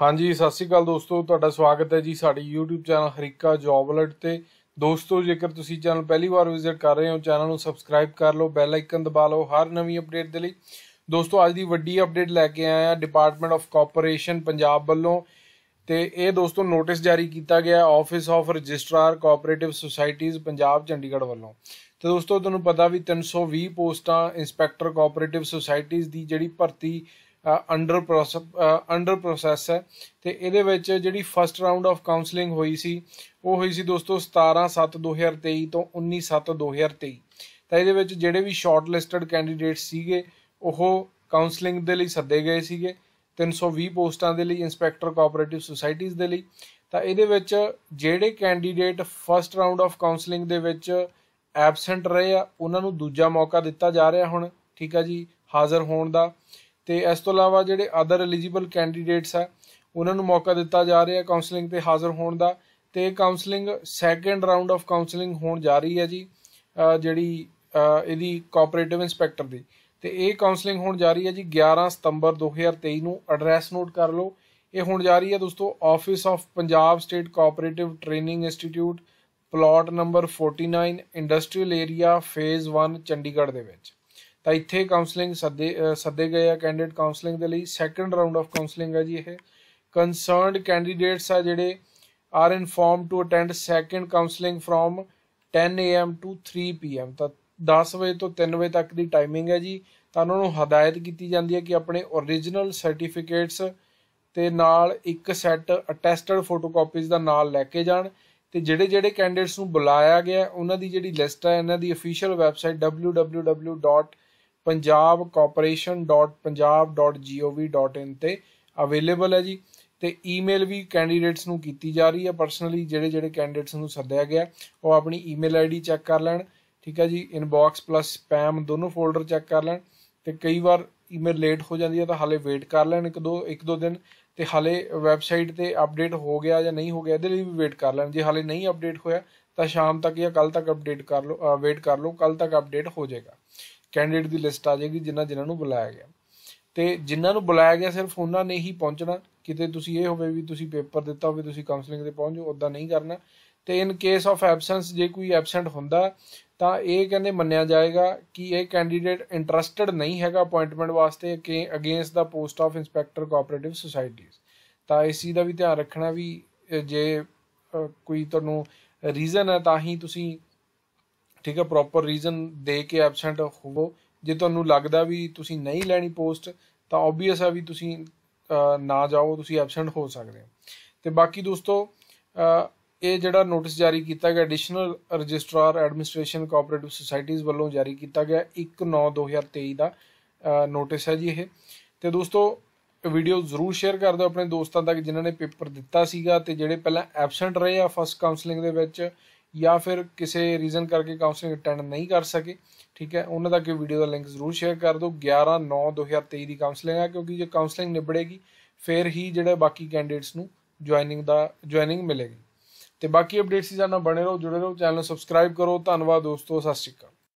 ਹਾਂਜੀ ਸਤਿ ਸ਼੍ਰੀ ਅਕਾਲ ਦੋਸਤੋ ਤੁਹਾਡਾ ਸਵਾਗਤ ਹੈ ਜੀ ਸਾਡੇ YouTube channel Harika job alert ਤੇ ਦੋਸਤੋ ਜੇਕਰ ਤੁਸੀਂ ਚੈਨਲ ਪਹਿਲੀ ਵਾਰ ਵਿਜ਼ਿਟ ਕਰ ਰਹੇ ਹੋ ਚੈਨਲ ਨੂੰ ਸਬਸਕ੍ਰਾਈਬ ਕਰ ਲਓ ਬੈਲ ਆਈਕਨ ਦਬਾ ਲਓ ਹਰ ਨਵੀਂ ਅਪਡੇਟ ਦੇ ਲਈ ਦੋਸਤੋ ਅੱਜ ਦੀ ਵੱਡੀ ਅਪਡੇਟ ਲੈ ਕੇ ਆਏ ਆ ਡਿਪਾਰਟਮੈਂਟ ਆਫ ਕਾਰਪੋਰੇਸ਼ਨ ਪੰਜਾਬ ਵੱਲੋਂ ਤੇ ਇਹ ਦੋਸਤੋ ਨੋਟਿਸ ਜਾਰੀ ਕੀਤਾ ਗਿਆ office of registrar cooperative societies Punjab Chandigarh ਵੱਲੋਂ ਤੇ ਦੋਸਤੋ ਤੁਹਾਨੂੰ ਪਤਾ ਵੀ 320 ਪੋਸਟਾਂ ਇੰਸਪੈਕਟਰ ਕੋਆਪਰੇਟਿਵ ਸੁਸਾਇਟੀਜ਼ ਦੀ ਜਿਹੜੀ ਭਰਤੀ ਅੰਡਰ ਪ੍ਰੋਸੈਸ ਅੰਡਰ ਪ੍ਰੋਸੈਸ ਹੈ ਤੇ ਇਹਦੇ ਵਿੱਚ ਜਿਹੜੀ ਫਸਟ ਰਾਉਂਡ ਆਫ ਕਾਉਂਸਲਿੰਗ ਹੋਈ ਸੀ ਉਹ ਹੋਈ ਸੀ ਦੋਸਤੋ 17/7/2023 ਤੋਂ 19/7/2023 ਤਾਂ ਇਹਦੇ ਵਿੱਚ ਜਿਹੜੇ ਵੀ ਸ਼ਾਰਟ ਲਿਸਟਡ ਕੈਂਡੀਡੇਟ ਸੀਗੇ ਉਹ ਕਾਉਂਸਲਿੰਗ ਦੇ ਲਈ ਸੱਦੇ ਗਏ ਸੀਗੇ 320 ਪੋਸਟਾਂ ਦੇ ਲਈ ਇਨਸਪੈਕਟਰ ਕੋਆਪਰੇਟਿਵ ਸੁਸਾਇਟੀਆਂ ਦੇ ਲਈ ਤਾਂ ਇਹਦੇ ਵਿੱਚ ਜਿਹੜੇ candidate first round of counselling ਦੇ ਵਿੱਚ ਐਬਸੈਂਟ ਰਹੇ ਆ ਉਹਨਾਂ ਨੂੰ ਦੂਜਾ ਮੌਕਾ ਦਿੱਤਾ ਜਾ ਰਿਹਾ ਹੁਣ ਠੀਕ ਆ ਜੀ ਹਾਜ਼ਰ ਹੋਣ ਦਾ ਤੇ ਇਸ ਤੋਂ ਇਲਾਵਾ ਜਿਹੜੇ ਅਦਰ ਐਲੀਜੀਬਲ ਕੈਂਡੀਡੇਟਸ ਆ ਉਹਨਾਂ ਨੂੰ ਮੌਕਾ ਦਿੱਤਾ ਜਾ ਰਿਹਾ ਕਾਉਂਸਲਿੰਗ ਤੇ ਹਾਜ਼ਰ ਹੋਣ ਦਾ ਤੇ counselling second round of counselling ਹੋਣ ਜਾ ਰਹੀ ਹੈ ਜੀ ਜਿਹੜੀ ਇਹਦੀ ਕੋਆਪਰੇਟਿਵ ਇਨਸਪੈਕਟਰ ਦੀ ਤੇ ਇਹ ਕਾਉਂਸਲਿੰਗ ਹੋਣ ਜਾ ਰਹੀ ਹੈ ਜੀ 11 ਸਤੰਬਰ 2023 ਨੂੰ ਐਡਰੈਸ ਨੋਟ ਕਰ ਲਓ ਇਹ ਹੋਣ ਜਾ ਰਹੀ ਹੈ ਦੋਸਤੋ office of Punjab state cooperative training institute plot number 49 industrial area phase 1 Chandigarh ਦੇ ਵਿੱਚ ਤਾਂ ਇੱਥੇ ਕਾਉਂਸਲਿੰਗ ਸੱਦੇ ਸੱਦੇ ਗਏ ਆ ਕੈਂਡੀਡੇਟ ਕਾਉਂਸਲਿੰਗ ਦੇ ਲਈ ਸੈਕੰਡ ਰਾਉਂਡ ਆਫ ਕਾਉਂਸਲਿੰਗ ਆ ਜੀ ਇਹ ਕਨਸਰਨਡ ਕੈਂਡੀਡੇਟਸ ਆ ਜਿਹੜੇ are inform to attend second counselling from 10 am to 3 pm ਤਾਂ 10 ਵਜੇ ਤੋਂ 3 ਵਜੇ ਤੱਕ ਦੀ ਟਾਈਮਿੰਗ ਹੈ ਜੀ ਤਾਂ ਉਹਨਾਂ ਨੂੰ ਹਦਾਇਤ ਕੀਤੀ ਜਾਂਦੀ ਹੈ ਕਿ ਆਪਣੇ origignal ਸਰਟੀਫਿਕੇਟਸ ਤੇ ਨਾਲ ਇੱਕ ਸੈੱਟ ਅਟੈਸਟਡ ਫੋਟੋਕਾਪੀਜ਼ ਦਾ ਨਾਲ ਲੈ ਕੇ ਜਾਣ ਤੇ ਜਿਹੜੇ ਜਿਹੜੇ ਕੈਂਡੀਡੇਟਸ ਨੂੰ ਬੁਲਾਇਆ ਗਿਆ ਉਹਨਾਂ ਦੀ ਜਿਹੜੀ ਲਿਸਟ ਹੈ ਇਹਨਾਂ ਦੀ official website www. Punjab corporation.punjab.gov.in ਤੇ ਅਵੇਲੇਬਲ ਹੈ ਜੀ ਤੇ ਈਮੇਲ ਵੀ ਕੈਂਡੀਡੇਟਸ ਨੂੰ ਕੀਤੀ ਜਾ ਰਹੀ ਹੈ ਪਰਸਨਲੀ ਜਿਹੜੇ ਜਿਹੜੇ ਕੈਂਡੀਡੇਟਸ ਨੂੰ ਸੱਦਿਆ ਗਿਆ ਉਹ ਆਪਣੀ ਈਮੇਲ ਆਈਡੀ ਚੈੱਕ ਕਰ ਲੈਣ ਠੀਕ ਹੈ ਜੀ ਇਨਬਾਕਸ ਪਲੱਸ ਸਪੈਮ ਦੋਨੋਂ ਫੋਲਡਰ ਚੈੱਕ ਕਰ ਲੈਣ ਤੇ ਕਈ ਵਾਰ ਈਮੇਲ ਲੇਟ ਹੋ ਜਾਂਦੀ ਹੈ ਤਾਂ ਹਾਲੇ ਵੇਟ ਕਰ ਲੈਣ ਇੱਕ ਦੋ ਇੱਕ ਦੋ ਦਿਨ ਤੇ ਹਾਲੇ ਵੈਬਸਾਈਟ ਤੇ ਅਪਡੇਟ ਹੋ ਗਿਆ ਜਾਂ ਨਹੀਂ ਹੋ ਗਿਆ ਇਹਦੇ ਲਈ ਵੀ ਵੇਟ ਕਰ ਲੈਣ ਜੇ ਹਾਲੇ ਨਹੀਂ ਅਪਡੇਟ ਹੋਇਆ ਤਾਂ ਸ਼ਾਮ ਤੱਕ ਜਾਂ ਕੱਲ ਤੱਕ ਅਪਡੇਟ ਕਰ ਲਓ ਵੇਟ ਕਰ ਲਓ ਕੱਲ ਤੱਕ ਅਪਡੇਟ ਹੋ ਜਾਏਗਾ ਕੈਂਡੀਡੇਟ ਦੀ ਲਿਸਟ ਆ ਜਾਏਗੀ ਜਿਨ੍ਹਾਂ ਜਿਨ੍ਹਾਂ ਨੂੰ ਬੁਲਾਇਆ ਗਿਆ ਤੇ ਜਿਨ੍ਹਾਂ ਨੂੰ ਬੁਲਾਇਆ ਗਿਆ ਸਿਰਫ ਉਹਨਾਂ ਨੇ ਹੀ ਪਹੁੰਚਣਾ ਕਿਤੇ ਤੁਸੀਂ ਇਹ ਹੋਵੇ ਵੀ ਤੁਸੀਂ ਪੇਪਰ ਦਿੱਤਾ ਹੋਵੇ ਤੁਸੀਂ ਕਾਉਂਸਲਿੰਗ ਤੇ ਪਹੁੰਚ ਜਾਓ ਉਦਾਂ ਨਹੀਂ ਕਰਨਾ ਤੇ ਇਨ ਕੇਸ ਆਫ ਐਬਸੈਂਸ ਜੇ ਕੋਈ ਐਬਸੈਂਟ ਹੁੰਦਾ ਤਾਂ ਇਹ ਕਹਿੰਦੇ ਮੰਨਿਆ ਜਾਏਗਾ ਕਿ ਇਹ ਕੈਂਡੀਡੇਟ ਇੰਟਰਸਟਿਡ ਨਹੀਂ ਹੈਗਾ ਅਪਾਇੰਟਮੈਂਟ ਵਾਸਤੇ ਕਿ ਅਗੇਂਸਟ ਦਾ post of inspector cooperative societies ਤਾਂ ਇਸ ਚੀਜ਼ ਦਾ ਵੀ ਧਿਆਨ ਰੱਖਣਾ ਵੀ ਜੇ ਕੋਈ ਤੁਹਾਨੂੰ ਰੀਜ਼ਨ ਹੈ ਤਾਂ ਹੀ ਤੁਸੀਂ ਠੀਕ ਹੈ ਪ੍ਰੋਪਰ ਰੀਜ਼ਨ ਦੇ ਕੇ ਐਬਸੈਂਟ ਹੋਵੋ ਜੇ ਤੁਹਾਨੂੰ ਲੱਗਦਾ ਵੀ ਤੁਸੀਂ ਨਹੀਂ ਲੈਣੀ ਪੋਸਟ ਤਾਂ ਆਬਵੀਅਸ ਆ ਵੀ ਤੁਸੀਂ ਨਾ ਜਾਓ ਤੁਸੀਂ ਐਬਸੈਂਟ ਹੋ ਸਕਦੇ ਹੋ ਤੇ ਬਾਕੀ ਦੋਸਤੋ ਇਹ ਜਿਹੜਾ ਨੋਟਿਸ ਜਾਰੀ ਕੀਤਾ ਗਿਆ ਐਡੀਸ਼ਨਲ ਰਜਿਸਟਰਾਰ ਐਡਮਿਨਿਸਟ੍ਰੇਸ਼ਨ ਕੋਆਪਰੇਟਿਵ ਸੁਸਾਇਟੀਆਂ ਵੱਲੋਂ ਜਾਰੀ ਕੀਤਾ ਗਿਆ 19/2023 ਦਾ ਨੋਟਿਸ ਹੈ ਜੀ ਇਹ ਤੇ ਦੋਸਤੋ ਵੀਡੀਓ ਜ਼ਰੂਰ ਸ਼ੇਅਰ ਕਰ ਦਿਓ ਆਪਣੇ ਦੋਸਤਾਂ ਤੱਕ ਜਿਨ੍ਹਾਂ ਨੇ ਪੇਪਰ ਦਿੱਤਾ ਸੀਗਾ ਤੇ ਜਿਹੜੇ ਪਹਿਲਾਂ ਐਬਸੈਂਟ ਰਹੇ ਆ ਫਸਟ ਕਾਉਂਸਲਿੰਗ ਦੇ ਵਿੱਚ ਜਾਂ ਫਿਰ ਕਿਸੇ ਰੀਜ਼ਨ ਕਰਕੇ ਕਾਉਂਸਲਿੰਗ ਅਟੈਂਡ ਨਹੀਂ ਕਰ ਸਕੇ ਠੀਕ ਹੈ ਉਹਨਾਂ ਦਾ ਕਿ ਵੀਡੀਓ ਦਾ ਲਿੰਕ ਜ਼ਰੂਰ ਸ਼ੇਅਰ ਕਰ ਦਿਓ 11 9 2023 ਦੀ ਕਾਉਂਸਲਿੰਗ ਹੈ ਕਿਉਂਕਿ ਜੇ ਕਾਉਂਸਲਿੰਗ ਨਿਬੜੇਗੀ ਫਿਰ ਹੀ ਜਿਹੜੇ ਬਾਕੀ ਕੈਂਡੀਡੇਟਸ ਨੂੰ ਜੁਆਇਨਿੰਗ ਦਾ ਜੁਆਇਨਿੰਗ ਮਿਲੇਗੀ ਤੇ ਬਾਕੀ ਅਪਡੇਟਸ ਜਾਨਾ ਬਣੇ ਰਹੋ ਜੁੜੇ ਰਹੋ ਚੈਨਲ ਨੂੰ ਸਬਸਕ੍ਰਾਈਬ ਕਰੋ ਧੰਨਵਾਦ ਦੋਸਤੋ ਸਤਿ ਸ਼੍ਰੀ ਅਕਾਲ